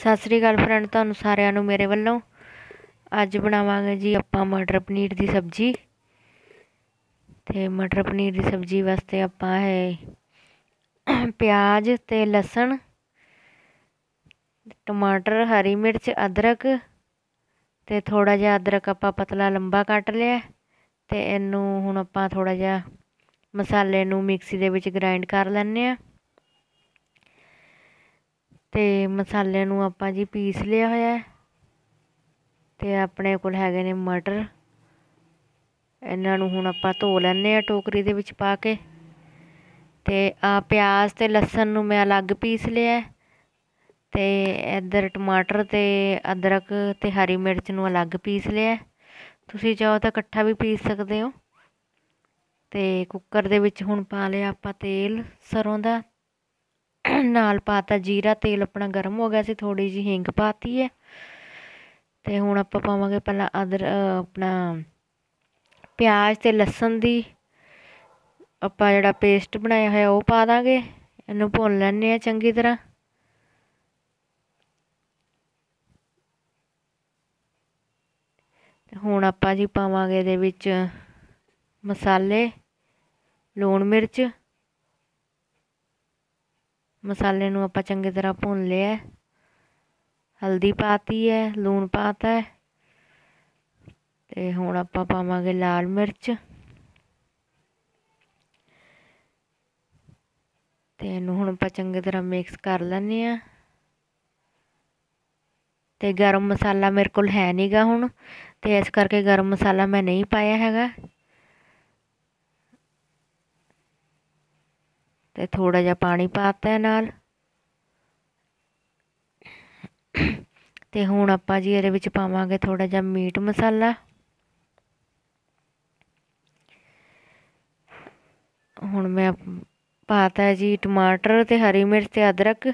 ਸਤਿ ਸ੍ਰੀ ਅਕਾਲ ਫਰੈਂਡ ਤੁਹਾਨੂੰ ਸਾਰਿਆਂ ਨੂੰ ਮੇਰੇ ਵੱਲੋਂ ਅੱਜ ਬਣਾਵਾਂਗੇ ਜੀ ਆਪਾਂ ਮਟਰ ਪਨੀਰ ਦੀ ਸਬਜ਼ੀ ਤੇ ਮਟਰ ਪਨੀਰ ਦੀ ਸਬਜ਼ੀ ਵਾਸਤੇ ਆਪਾਂ ਹੈ ਪਿਆਜ਼ ਤੇ ਲਸਣ ਟਮਾਟਰ ਹਰੀ ਮਿਰਚ ਅਦਰਕ ਤੇ ਥੋੜਾ ਜਿਹਾ ਅਦਰਕ ਆਪਾਂ ਪਤਲਾ ਲੰਬਾ ਕੱਟ ਲਿਆ ਤੇ ਇਹਨੂੰ ਹੁਣ ਆਪਾਂ ਥੋੜਾ ਜਿਹਾ ਮਸਾਲੇ ਨੂੰ ਮਿਕਸੀ ਦੇ ਵਿੱਚ ਗ੍ਰਾਈਂਡ ਕਰ ਲੈਣੇ ਆ ਤੇ ਮਸਾਲਿਆਂ ਨੂੰ ਆਪਾਂ ਜੀ ਪੀਸ ਲਿਆ ਹੋਇਆ ਤੇ ਆਪਣੇ ਕੋਲ ਹੈਗੇ ਨੇ ਮਟਰ ਇਹਨਾਂ ਨੂੰ ਹੁਣ ਆਪਾਂ ਧੋ ਲੈਣੇ ਆ ਟੋਕਰੀ ਦੇ ਵਿੱਚ ਪਾ ਕੇ ਤੇ ਆ ਪਿਆਜ਼ ਤੇ ਲਸਣ ਨੂੰ ਮੈਂ ਅਲੱਗ ਪੀਸ ਲਿਆ ਤੇ ਇਧਰ ਟਮਾਟਰ ਤੇ ਅਦਰਕ ਤੇ ਹਰੀ ਮਿਰਚ ਨੂੰ ਅਲੱਗ ਪੀਸ ਲਿਆ ਤੁਸੀਂ ਚਾਹੋ ਤਾਂ ਇਕੱਠਾ ਵੀ ਪੀਸ ਸਕਦੇ ਹੋ ਤੇ ਕੁੱਕਰ ਦੇ ਵਿੱਚ ਹੁਣ ਪਾ ਲਿਆ ਆਪਾਂ ਤੇਲ ਸਰੋਂ ਦਾ ਨਾਲ ਪਾਤਾ ਜੀਰਾ ਤੇਲ ਆਪਣਾ ਗਰਮ ਹੋ ਗਿਆ ਸੀ ਥੋੜੀ ਜੀ ਹਿੰਗ ਪਾਤੀ ਹੈ ਤੇ ਹੁਣ ਆਪਾਂ ਪਾਵਾਂਗੇ ਪਹਿਲਾਂ ਅਦਰ ਆਪਣਾ ਪਿਆਜ਼ ਤੇ ਲਸਣ ਦੀ ਆਪਾਂ ਜਿਹੜਾ ਪੇਸਟ ਬਣਾਇਆ ਹੋਇਆ ਉਹ ਪਾ ਦਾਂਗੇ ਇਹਨੂੰ ਭੁੰਨ ਲੈਣੇ ਆ ਚੰਗੀ ਤਰ੍ਹਾਂ ਹੁਣ ਆਪਾਂ ਜੀ ਪਾਵਾਂਗੇ ਇਹਦੇ ਵਿੱਚ ਮਸਾਲੇ ਲੂਣ ਮਿਰਚ ਮਸਾਲੇ ਨੂੰ ਆਪਾਂ ਚੰਗੀ ਤਰ੍ਹਾਂ ਭੁੰਨ ਲਿਆ ਹਲਦੀ ਪਾਤੀ ਹੈ ਲੂਣ ਪਾਤਾ ਹੈ ਤੇ ਹੁਣ ਆਪਾਂ ਪਾਵਾਂਗੇ ਲਾਲ ਮਿਰਚ ਤੇ ਇਹਨੂੰ ਹੁਣ ਆਪਾਂ ਚੰਗੀ ਤਰ੍ਹਾਂ ਮਿਕਸ ਕਰ ਲੈਣੇ ਆ ਤੇ ਗਰਮ ਮਸਾਲਾ ਮੇਰੇ ਕੋਲ ਹੈ ਨਹੀਂਗਾ ਹੁਣ ਤੇ ਇਸ ਕਰਕੇ ਗਰਮ ਮਸਾਲਾ ਮੈਂ ਨਹੀਂ ਪਾਇਆ ਹੈਗਾ ਤੇ ਥੋੜਾ ਜਿਹਾ ਪਾਣੀ ਪਾਤਾ ਨਾਲ ਤੇ ਹੁਣ ਆਪਾਂ ਜੀ ਇਹਦੇ ਵਿੱਚ ਪਾਵਾਂਗੇ ਥੋੜਾ ਜਿਹਾ ਮੀਟ ਮਸਾਲਾ ਹੁਣ ਮੈਂ ਪਾਤਾ ਜੀ ਟਮਾਟਰ ਤੇ ਹਰੀ ਮਿਰਚ ਤੇ ਅਦਰਕ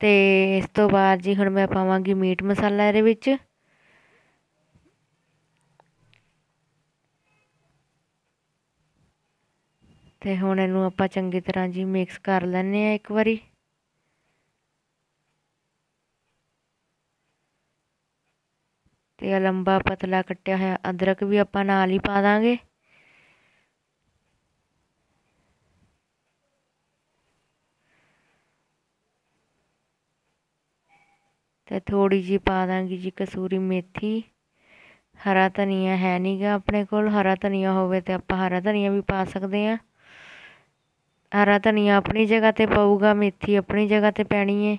ਤੇ ਇਸ ਤੋਂ ਬਾਅਦ ਜੀ ਹੁਣ ਮੈਂ ਪਾਵਾਂਗੀ ਮੀਟ ਮਸਾਲਾ ਇਹਦੇ ਵਿੱਚ ਤੇ ਹੁਣ ਇਹਨੂੰ ਆਪਾਂ ਚੰਗੀ ਤਰ੍ਹਾਂ ਜੀ ਮਿਕਸ ਕਰ ਲੈਣੇ ਆ ਇੱਕ ਵਾਰੀ ਤੇ ਇਹ ਲੰਬਾ ਪਤਲਾ ਕੱਟਿਆ ਹੋਇਆ ਅਦਰਕ ਵੀ ਆਪਾਂ ਨਾਲ ਹੀ ਪਾ ਦਾਂਗੇ ਤੇ ਥੋੜੀ ਜੀ ਪਾ ਦਾਂਗੇ ਜੀ ਕਸੂਰੀ ਮੇਥੀ ਹਰਾ ਧਨੀਆ ਹੈ ਨਹੀਂਗਾ ਆਪਣੇ ਕੋਲ ਹਰਾ ਧਨੀਆ ਹੋਵੇ ਤੇ ਆਪਾਂ ਹਰਾ ਧਨੀਆ ਵੀ ਪਾ ਸਕਦੇ ਆ ਹਰਾ ਧਨੀਆ ਆਪਣੀ ਜਗ੍ਹਾ 'ਤੇ ਪਊਗਾ ਮੇਥੀ ਆਪਣੀ ਜਗ੍ਹਾ 'ਤੇ ਪੈਣੀ ਹੈ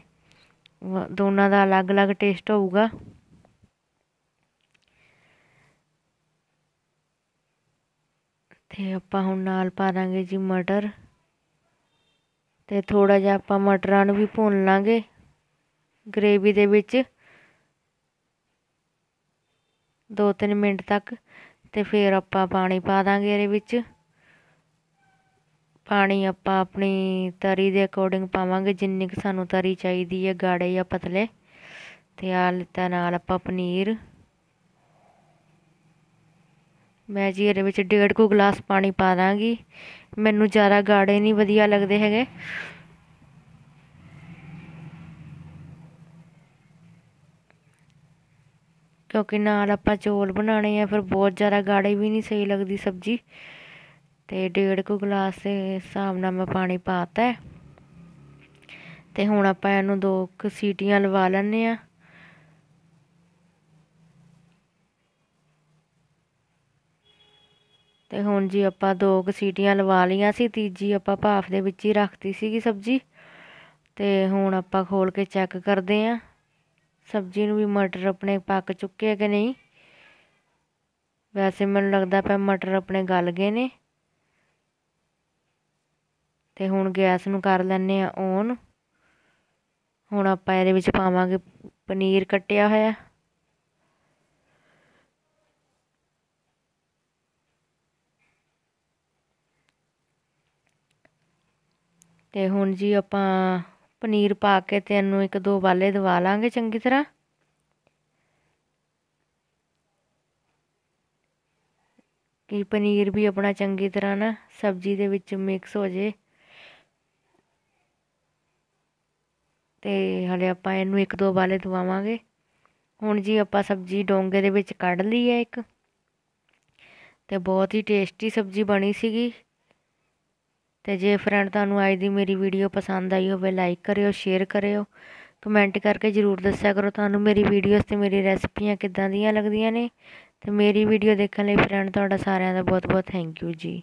ਦੋਨਾਂ ਦਾ ਅਲੱਗ-ਅਲੱਗ ਟੇਸਟ ਹੋਊਗਾ ਤੇ ਆਪਾਂ ਹੁਣ ਨਾਲ ਪਾ ਦਾਂਗੇ ਜੀ ਮਟਰ ਤੇ ਥੋੜਾ ਜਿਹਾ ਆਪਾਂ ਮਟਰਾਂ ਨੂੰ ਵੀ ਭੁੰਨ ਲਾਂਗੇ ਗ੍ਰੇਵੀ ਦੇ ਵਿੱਚ 2-3 ਮਿੰਟ ਤੱਕ ਤੇ ਫਿਰ ਆਪਾਂ ਪਾਣੀ ਪਾ ਦਾਂਗੇ ਇਹਦੇ ਵਿੱਚ ਪਾਣੀ ਆਪਾਂ ਆਪਣੀ ਤਰੀ ਦੇ ਅਕੋਰਡਿੰਗ ਪਾਵਾਂਗੇ ਜਿੰਨੀ ਕਿ ਸਾਨੂੰ ਤਰੀ ਚਾਹੀਦੀ ਹੈ ਗਾੜੇ ਜਾਂ ਪਤਲੇ ਤੇ ਆ ਲਿੱਤਾ ਨਾਲ ਆਪਾਂ ਪਨੀਰ ਮੈਂ ਜੀ ਇਹਦੇ ਵਿੱਚ ਡੇਢ ਕੋ ਗਲਾਸ ਪਾਣੀ ਪਾ ਦਾਂਗੀ ਮੈਨੂੰ ਜ਼ਿਆਦਾ ਗਾੜੇ ਨਹੀਂ ਵਧੀਆ ਲੱਗਦੇ ਹੈਗੇ ਕਿਉਂਕਿ ਨਾਲ ਆਪਾਂ ਚੋਲ ਬਣਾਣੇ ਆ ਫਿਰ ਬਹੁਤ ਜ਼ਿਆਦਾ ਗਾੜੇ ਵੀ ਨਹੀਂ ਸਹੀ ਲੱਗਦੀ ਸਬਜ਼ੀ ਤੇ ਡੇਢ ਕੁ ਗਲਾਸ ਦੇ ਹਿਸਾਬ ਨਾਲ ਮੈਂ ਪਾਣੀ ਪਾਤਾ ਤੇ ਹੁਣ ਆਪਾਂ ਇਹਨੂੰ ਦੋ ਕੁ ਸੀਟੀਆਂ ਲਵਾ ਲੈਣੇ ਆ ਤੇ ਹੁਣ ਜੀ ਆਪਾਂ ਦੋ ਕੁ ਸੀਟੀਆਂ ਲਵਾ ਲਈਆਂ ਸੀ ਤੀਜੀ ਆਪਾਂ ਭਾਫ ਦੇ ਵਿੱਚ ਹੀ ਰੱਖਤੀ ਸੀਗੀ ਸਬਜ਼ੀ ਤੇ ਹੁਣ ਆਪਾਂ ਖੋਲ ਕੇ ਚੈੱਕ ਕਰਦੇ ਆ ਸਬਜ਼ੀ ਨੂੰ ਵੀ ਮਟਰ ਆਪਣੇ ਪੱਕ ਚੁੱਕੇ ਆ ਕਿ ਨਹੀਂ ਵੈਸੇ ਮੈਨੂੰ ਲੱਗਦਾ ਪਿਆ ਮਟਰ ਆਪਣੇ ਗਲ ਗਏ ਨੇ ਤੇ ਹੁਣ ਗੈਸ ਨੂੰ ਕਰ ਲੈਨੇ ਆ ਔਨ ਹੁਣ ਆਪਾਂ ਇਹਦੇ ਵਿੱਚ ਪਾਵਾਂਗੇ ਪਨੀਰ ਕੱਟਿਆ ਹੋਇਆ ਤੇ ਹੁਣ ਜੀ ਆਪਾਂ ਪਨੀਰ ਪਾ ਕੇ ਤੇ ਇਹਨੂੰ ਇੱਕ ਦੋ ਵਾਲੇ ਦਵਾ ਲਾਂਗੇ ਚੰਗੀ ਤਰ੍ਹਾਂ ਕਿ ਪਨੀਰ ਵੀ ਆਪਣਾ ਚੰਗੀ ਤਰ੍ਹਾਂ ਨਾ ਸਬਜ਼ੀ ਦੇ ਵਿੱਚ ਮਿਕਸ ਹੋ ਜੇ ਤੇ ਹਲੇ ਆਪਾਂ ਇਹਨੂੰ ਇੱਕ ਦੋ ਵਾਲੇ ਦਵਾਵਾਂਗੇ ਹੁਣ ਜੀ ਆਪਾਂ ਸਬਜ਼ੀ ਡੋਂਗੇ ਦੇ ਵਿੱਚ ਕੱਢ ਲਈ ਹੈ ਇੱਕ ਤੇ ਬਹੁਤ ਹੀ ਟੇਸਟੀ ਸਬਜ਼ੀ ਬਣੀ ਸੀਗੀ ਤੇ ਜੇ ਫਰੈਂਡ ਤੁਹਾਨੂੰ ਅੱਜ ਦੀ ਮੇਰੀ ਵੀਡੀਓ ਪਸੰਦ ਆਈ ਹੋਵੇ ਲਾਈਕ ਕਰਿਓ ਸ਼ੇਅਰ ਕਰਿਓ ਕਮੈਂਟ ਕਰਕੇ ਜਰੂਰ ਦੱਸਿਆ ਕਰੋ ਤੁਹਾਨੂੰ ਮੇਰੀ ਵੀਡੀਓਸ ਤੇ ਮੇਰੀ ਰੈਸਪੀਆਂ ਕਿੱਦਾਂ ਦੀਆਂ ਲੱਗਦੀਆਂ ਨੇ ਤੇ ਮੇਰੀ ਵੀਡੀਓ ਦੇਖਣ ਲਈ ਫਰੈਂਡ ਤੁਹਾਡਾ ਸਾਰਿਆਂ ਦਾ ਬਹੁਤ ਬਹੁਤ ਥੈਂਕ ਯੂ ਜੀ